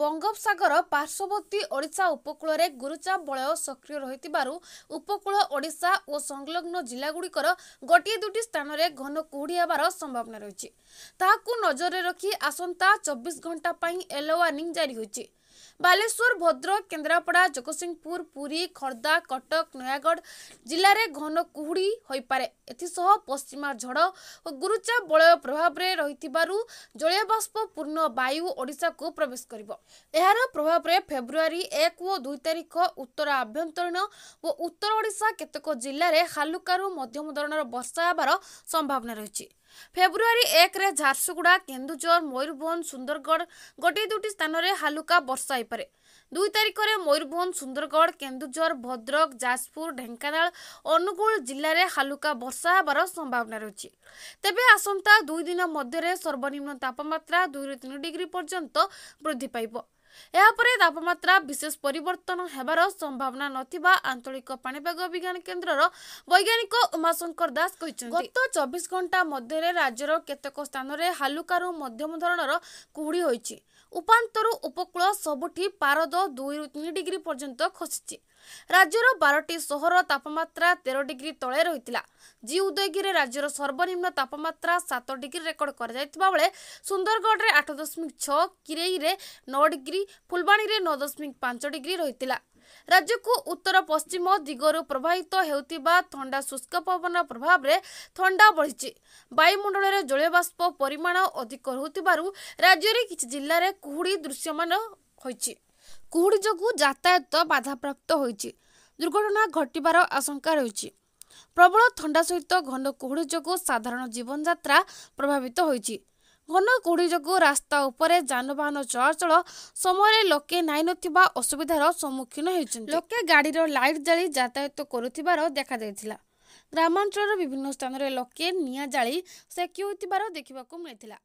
ବଙ୍ଗୋପସାଗର ପାର୍ଶ୍ୱବର୍ତ୍ତୀ ଓଡ଼ିଶା ଉପକୂଳରେ ଗୁରୁଚାପ ବଳୟ ସକ୍ରିୟ ରହିଥିବାରୁ ଉପକୂଳ ଓଡ଼ିଶା ଓ ସଂଲଗ୍ନ ଜିଲ୍ଲାଗୁଡ଼ିକର ଗୋଟିଏ ଦୁଇଟି ସ୍ଥାନରେ ଘନ କୁହୁଡ଼ି ହେବାର ସମ୍ଭାବନା ରହିଛି ତାହାକୁ ନଜରରେ ରଖି ଆସନ୍ତା ଚବିଶ ଘଣ୍ଟା ପାଇଁ ୟେଲୋ ୱାର୍ଣ୍ଣିଂ ଜାରି ହୋଇଛି ବାଲେଶ୍ୱର ଭଦ୍ରକ କେନ୍ଦ୍ରାପଡ଼ା ଜଗତସିଂହପୁର ପୁରୀ ଖୋର୍ଦ୍ଧା କଟକ ନୟାଗଡ଼ ଜିଲ୍ଲାରେ ଘନ କୁହୁଡ଼ି ହୋଇପାରେ ଏଥିସହ ପଶ୍ଚିମା ଝଡ଼ ଓ ଗୁରୁଚାପ ବଳୟ ପ୍ରଭାବରେ ରହିଥିବାରୁ ଜଳୀୟବାଷ୍ପପୂର୍ଣ୍ଣ ବାୟୁ ଓଡ଼ିଶାକୁ ପ୍ରବେଶ କରିବ ଏହାର ପ୍ରଭାବରେ ଫେବୃଆରୀ ଏକ ଓ ଦୁଇ ତାରିଖ ଉତ୍ତର ଆଭ୍ୟନ୍ତରୀଣ ଓ ଉତ୍ତର ଓଡ଼ିଶା କେତେକ ଜିଲ୍ଲାରେ ହାଲୁକାରୁ ମଧ୍ୟମ ଧରଣର ବର୍ଷା ହେବାର ସମ୍ଭାବନା ରହିଛି ଫେବୃଆରୀ ଏକରେ ଝାରସୁଗୁଡ଼ା କେନ୍ଦୁଝର ମୟୂରଭଞ୍ଜ ସୁନ୍ଦରଗଡ଼ ଗୋଟିଏ ଦୁଇଟି ସ୍ଥାନରେ ହାଲୁକା ବର୍ଷା ଯାଇପାରେ ଦୁଇ ତାରିଖରେ ମୟୂରଭଞ୍ଜ ସୁନ୍ଦରଗଡ଼ କେନ୍ଦୁଝର ଭଦ୍ରକ ଯାଜପୁର ଢେଙ୍କାନାଳ ଅନୁଗୁଳ ଜିଲ୍ଲାରେ ହାଲୁକା ବର୍ଷା ହେବାର ସମ୍ଭାବନା ରହିଛି ତେବେ ଆସନ୍ତା ଦୁଇ ଦିନ ମଧ୍ୟରେ ସର୍ବନିମ୍ନ ତାପମାତ୍ରା ଦୁଇରୁ ତିନି ଡିଗ୍ରୀ ପର୍ଯ୍ୟନ୍ତ ବୃଦ୍ଧି ପାଇବ ଏହାପରେ ତାପମାତ୍ରା ବିଶେଷ ପରିବର୍ତ୍ତନ ହେବାର ସମ୍ଭାବନା ନଥିବା ଆଞ୍ଚଳିକ ପାଣିପାଗ ବିଜ୍ଞାନ କେନ୍ଦ୍ରର ବୈଜ୍ଞାନିକ ଉମାଶଙ୍କର ଦାସ କହିଛନ୍ତି ଗତ ଚବିଶ ଘଣ୍ଟା ମଧ୍ୟରେ ରାଜ୍ୟର କେତେକ ସ୍ଥାନରେ ହାଲୁକାରୁ ମଧ୍ୟମ ଧରଣର କୁହୁଡ଼ି ହୋଇଛି ଉପାନ୍ତରୁ ଉପକୂଳ ସବୁଠି ପାରଦ ଦୁଇରୁ ତିନି ଡିଗ୍ରୀ ପର୍ଯ୍ୟନ୍ତ ଖସିଛି ରାଜ୍ୟର ବାରଟି ସହର ତାପମାତ୍ରା ତେର ଡିଗ୍ରୀ ତଳେ ରହିଥିଲା ଜି ଉଦୟଗିରିରେ ରାଜ୍ୟର ସର୍ବନିମ୍ନ ତାପମାତ୍ରା ସାତ ଡିଗ୍ରୀ ରେକର୍ଡ କରାଯାଇଥିବା ବେଳେ ସୁନ୍ଦରଗଡ଼ରେ ଆଠ ଦଶମିକ ଛଅ କିରେଇରେ ନଅ ଡିଗ୍ରୀ ଫୁଲବାଣୀରେ ନଅ ଦଶମିକ ପାଞ୍ଚ ଡିଗ୍ରୀ ରହିଥିଲା ରାଜ୍ୟକୁ ଉତ୍ତର ପଶ୍ଚିମ ଦିଗରୁ ପ୍ରବାହିତ ହେଉଥିବା ଥଣ୍ଡା ଶୁଷ୍କ ପବନର ପ୍ରଭାବରେ ଥଣ୍ଡା ବଢ଼ିଛି ବାୟୁମଣ୍ଡଳରେ ଜଳୀୟବାଷ୍ପ ପରିମାଣ ଅଧିକ ରହୁଥିବାରୁ ରାଜ୍ୟରେ କିଛି ଜିଲ୍ଲାରେ କୁହୁଡ଼ି ଦୃଶ୍ୟମାନ ହୋଇଛି କୁହୁଡ଼ି ଯୋଗୁଁ ଯାତାୟାତ ବାଧାପ୍ରାପ୍ତ ହୋଇଛି ଦୁର୍ଘଟଣା ଘଟିବାର ଆଶଙ୍କା ରହିଛି ପ୍ରବଳ ଥଣ୍ଡା ସହିତ ଘନ କୁହୁଡ଼ି ଯୋଗୁଁ ସାଧାରଣ ଜୀବନଯାତ୍ରା ପ୍ରଭାବିତ ହୋଇଛି ଘନ କୁହୁଡ଼ି ଯୋଗୁଁ ରାସ୍ତା ଉପରେ ଯାନବାହନ ଚଳାଚଳ ସମୟରେ ଲୋକେ ନାଇନଥିବା ଅସୁବିଧାର ସମ୍ମୁଖୀନ ହେଉଛନ୍ତି ଲୋକେ ଗାଡ଼ିର ଲାଇଟ୍ ଜାଳି ଯାତାୟାତ କରୁଥିବାର ଦେଖାଯାଇଥିଲା ଗ୍ରାମାଞ୍ଚଳର ବିଭିନ୍ନ ସ୍ଥାନରେ ଲୋକେ ନିଆଁ ଜାଳି ସେକିଉଥିବାର ଦେଖିବାକୁ ମିଳିଥିଲା